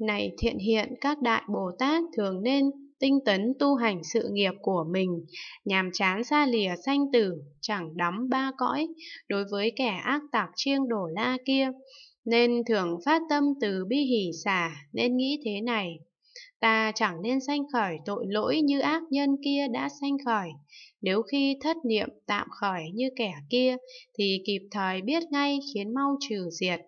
Này thiện hiện các đại Bồ Tát thường nên tinh tấn tu hành sự nghiệp của mình, nhàm chán xa lìa sanh tử, chẳng đắm ba cõi, đối với kẻ ác tặc chiêng đổ la kia, nên thường phát tâm từ bi hỷ xả, nên nghĩ thế này. Ta chẳng nên sanh khởi tội lỗi như ác nhân kia đã sanh khởi. Nếu khi thất niệm tạm khởi như kẻ kia, thì kịp thời biết ngay khiến mau trừ diệt.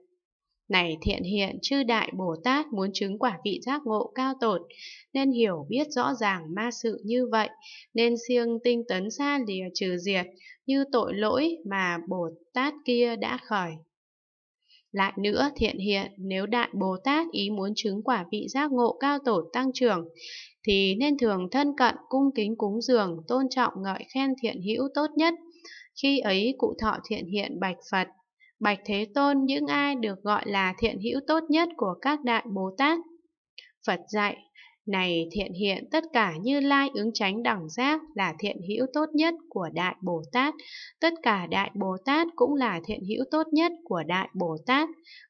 Này thiện hiện chư đại Bồ Tát muốn chứng quả vị giác ngộ cao tột, nên hiểu biết rõ ràng ma sự như vậy, nên siêng tinh tấn xa lìa trừ diệt, như tội lỗi mà Bồ Tát kia đã khởi. Lại nữa thiện hiện, nếu đại Bồ Tát ý muốn chứng quả vị giác ngộ cao tổ tăng trưởng, thì nên thường thân cận, cung kính cúng dường, tôn trọng ngợi khen thiện hữu tốt nhất. Khi ấy cụ thọ thiện hiện bạch Phật, Bạch Thế Tôn những ai được gọi là thiện hữu tốt nhất của các đại Bồ Tát. Phật dạy này thiện hiện tất cả như lai ứng tránh đẳng giác là thiện hữu tốt nhất của Đại Bồ Tát. Tất cả Đại Bồ Tát cũng là thiện hữu tốt nhất của Đại Bồ Tát.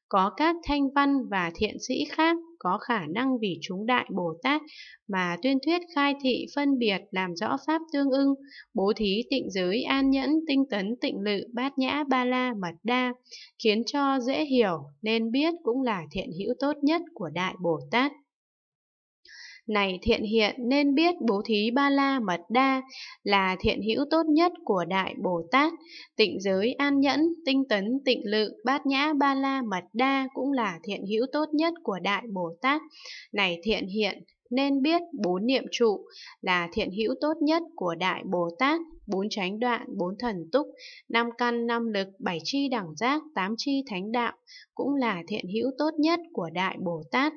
Có các thanh văn và thiện sĩ khác có khả năng vì chúng Đại Bồ Tát mà tuyên thuyết khai thị phân biệt làm rõ pháp tương ưng, bố thí tịnh giới an nhẫn tinh tấn tịnh lự bát nhã ba la mật đa, khiến cho dễ hiểu nên biết cũng là thiện hữu tốt nhất của Đại Bồ Tát. Này thiện hiện nên biết bố thí ba la mật đa là thiện hữu tốt nhất của Đại Bồ Tát. Tịnh giới an nhẫn, tinh tấn, tịnh lự, bát nhã ba la mật đa cũng là thiện hữu tốt nhất của Đại Bồ Tát. Này thiện hiện nên biết bốn niệm trụ là thiện hữu tốt nhất của Đại Bồ Tát, bốn tránh đoạn, bốn thần túc, năm căn, năm lực, bảy chi đẳng giác, tám chi thánh đạo cũng là thiện hữu tốt nhất của Đại Bồ Tát.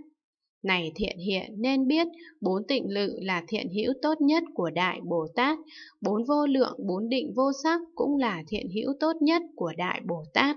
Này thiện hiện nên biết bốn tịnh lự là thiện hữu tốt nhất của Đại Bồ Tát, bốn vô lượng bốn định vô sắc cũng là thiện hữu tốt nhất của Đại Bồ Tát.